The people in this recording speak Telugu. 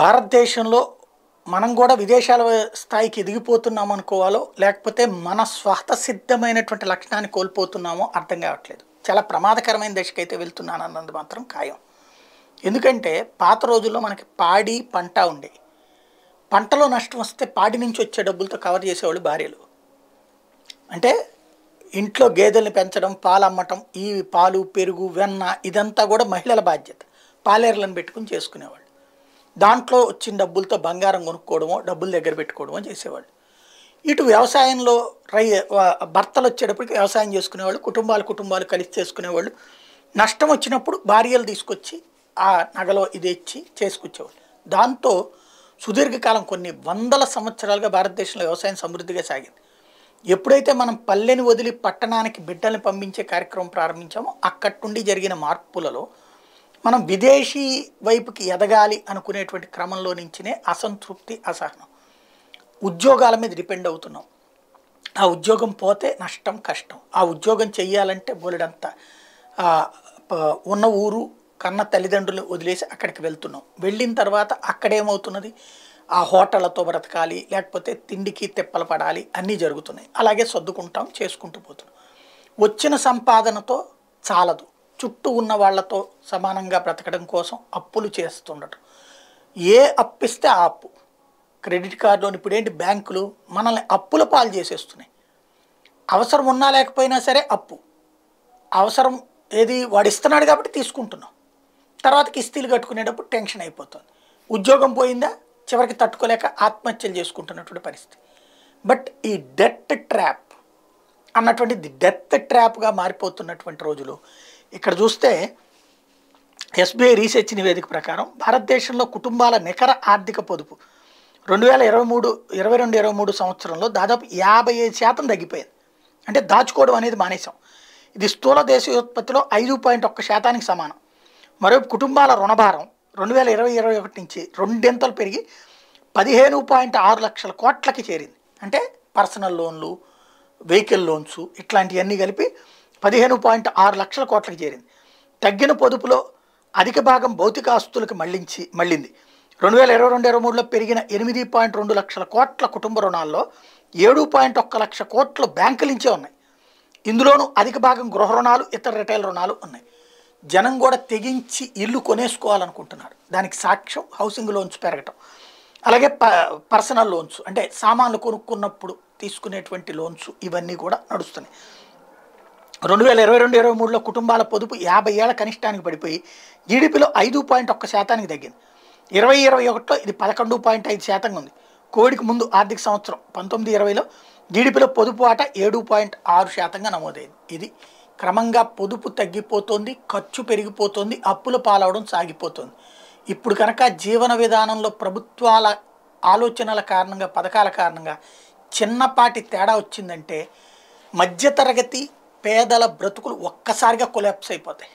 భారతదేశంలో మనం కూడా విదేశాల స్థాయికి ఎదిగిపోతున్నాం అనుకోవాలో లేకపోతే మన స్వార్థసిద్ధమైనటువంటి లక్షణాన్ని కోల్పోతున్నామో అర్థం కావట్లేదు చాలా ప్రమాదకరమైన దశకైతే వెళ్తున్నాను అన్నది మాత్రం ఖాయం ఎందుకంటే పాత రోజుల్లో మనకి పాడి పంట ఉండే పంటలో నష్టం వస్తే పాడి నుంచి వచ్చే డబ్బులతో కవర్ చేసేవాళ్ళు భార్యలు అంటే ఇంట్లో గేదెల్ని పెంచడం పాలు అమ్మటం ఈ పాలు పెరుగు వెన్న ఇదంతా కూడా మహిళల బాధ్యత పాలేర్లను పెట్టుకుని చేసుకునేవాళ్ళు దాంట్లో వచ్చిన డబ్బులతో బంగారం కొనుక్కోవడమో డబ్బులు దగ్గర పెట్టుకోవడమో చేసేవాళ్ళు ఇటు వ్యవసాయంలో రై భర్తలు వచ్చేటప్పటికి వ్యవసాయం చేసుకునేవాళ్ళు కుటుంబాలు కుటుంబాలు కలిసి చేసుకునేవాళ్ళు నష్టం వచ్చినప్పుడు భార్యలు తీసుకొచ్చి ఆ నగలో ఇది ఇచ్చి చేసుకొచ్చేవాళ్ళు దాంతో సుదీర్ఘకాలం కొన్ని వందల సంవత్సరాలుగా భారతదేశంలో వ్యవసాయం సమృద్ధిగా సాగింది ఎప్పుడైతే మనం పల్లెని వదిలి పట్టణానికి బిడ్డల్ని పంపించే కార్యక్రమం ప్రారంభించామో అక్కడి నుండి జరిగిన మార్పులలో మనం విదేశీ వైపుకి ఎదగాలి అనుకునేటువంటి క్రమంలో నుంచినే అసంతృప్తి అసహనం ఉద్యోగాల మీద డిపెండ్ అవుతున్నాం ఆ ఉద్యోగం పోతే నష్టం కష్టం ఆ ఉద్యోగం చెయ్యాలంటే బోలెడంత ఉన్న ఊరు కన్న తల్లిదండ్రులు వదిలేసి అక్కడికి వెళ్తున్నాం వెళ్ళిన తర్వాత అక్కడేమవుతున్నది ఆ హోటళ్లతో బ్రతకాలి లేకపోతే తిండికి తిప్పలు పడాలి అన్నీ జరుగుతున్నాయి అలాగే సర్దుకుంటాం చేసుకుంటూ పోతున్నాం వచ్చిన సంపాదనతో చాలదు చుట్టూ ఉన్న వాళ్ళతో సమానంగా బ్రతకడం కోసం అప్పులు చేస్తుండటం ఏ అప్పిస్తే ఆ అప్పు క్రెడిట్ కార్డులోని ఇప్పుడేంటి బ్యాంకులు మనల్ని అప్పుల పాలు చేసేస్తున్నాయి అవసరం ఉన్నా లేకపోయినా సరే అప్పు అవసరం ఏది వాడు ఇస్తున్నాడు కాబట్టి తీసుకుంటున్నాం తర్వాత కిస్తీలు కట్టుకునేటప్పుడు టెన్షన్ అయిపోతుంది ఉద్యోగం పోయిందా చివరికి తట్టుకోలేక ఆత్మహత్యలు చేసుకుంటున్నటువంటి పరిస్థితి బట్ ఈ డెత్ ట్రాప్ అన్నటువంటిది డెత్ ట్రాప్గా మారిపోతున్నటువంటి రోజులు ఇక్కడ చూస్తే ఎస్బీఐ రీసెర్చ్ నివేదిక ప్రకారం భారతదేశంలో కుటుంబాల నికర ఆర్థిక పొదుపు రెండు వేల ఇరవై మూడు ఇరవై రెండు ఇరవై మూడు సంవత్సరంలో దాదాపు యాభై ఐదు శాతం తగ్గిపోయింది అంటే దాచుకోవడం అనేది మానేశాం ఇది స్థూల దేశీయోత్పత్తిలో ఐదు పాయింట్ ఒక్క శాతానికి సమానం మరోవైపు కుటుంబాల రుణభారం రెండు వేల ఇరవై ఇరవై ఒకటి నుంచి రెండింతలు పెరిగి పదిహేను పాయింట్ ఆరు లక్షల కోట్లకి చేరింది అంటే పర్సనల్ లోన్లు వెహికల్ లోన్స్ ఇట్లాంటివన్నీ కలిపి పదిహేను పాయింట్ ఆరు లక్షల కోట్లకు చేరింది తగ్గిన పొదుపులో అధిక భాగం భౌతిక ఆస్తులకు మళ్లించి మళ్ళింది రెండు వేల ఇరవై రెండు ఇరవై మూడులో పెరిగిన ఎనిమిది పాయింట్ రెండు లక్షల కోట్ల కుటుంబ రుణాల్లో ఏడు పాయింట్ ఒక్క లక్ష కోట్లు బ్యాంకులించే ఉన్నాయి ఇందులోనూ అధిక భాగం గృహ రుణాలు ఇతర రిటైల్ రుణాలు ఉన్నాయి జనం కూడా తెగించి ఇల్లు కొనేసుకోవాలనుకుంటున్నారు దానికి సాక్ష్యం హౌసింగ్ లోన్స్ పెరగటం అలాగే ప పర్సనల్ లోన్స్ అంటే సామాన్లు కొనుక్కున్నప్పుడు తీసుకునేటువంటి లోన్స్ ఇవన్నీ కూడా నడుస్తున్నాయి రెండు వేల ఇరవై రెండు ఇరవై మూడులో కుటుంబాల పొదుపు యాభై ఏళ్ల కనిష్టానికి పడిపోయి జీడిపిలో ఐదు పాయింట్ ఒక్క శాతానికి తగ్గింది ఇరవై ఇరవై ఒకటిలో ఇది పదకొండు పాయింట్ ఐదు శాతంగా ఉంది కోవిడ్కి ముందు ఆర్థిక సంవత్సరం పంతొమ్మిది ఇరవైలో జీడిపిలో పొదుపు ఆట ఏడు పాయింట్ ఆరు శాతంగా నమోదైంది ఇది క్రమంగా పొదుపు తగ్గిపోతుంది ఖర్చు పెరిగిపోతుంది అప్పుల పాలవడం సాగిపోతుంది ఇప్పుడు కనుక జీవన విధానంలో ప్రభుత్వాల ఆలోచనల కారణంగా పథకాల కారణంగా చిన్నపాటి తేడా వచ్చిందంటే మధ్యతరగతి పేదల బ్రతుకులు ఒక్కసారిగా కొలాప్స్ అయిపోతాయి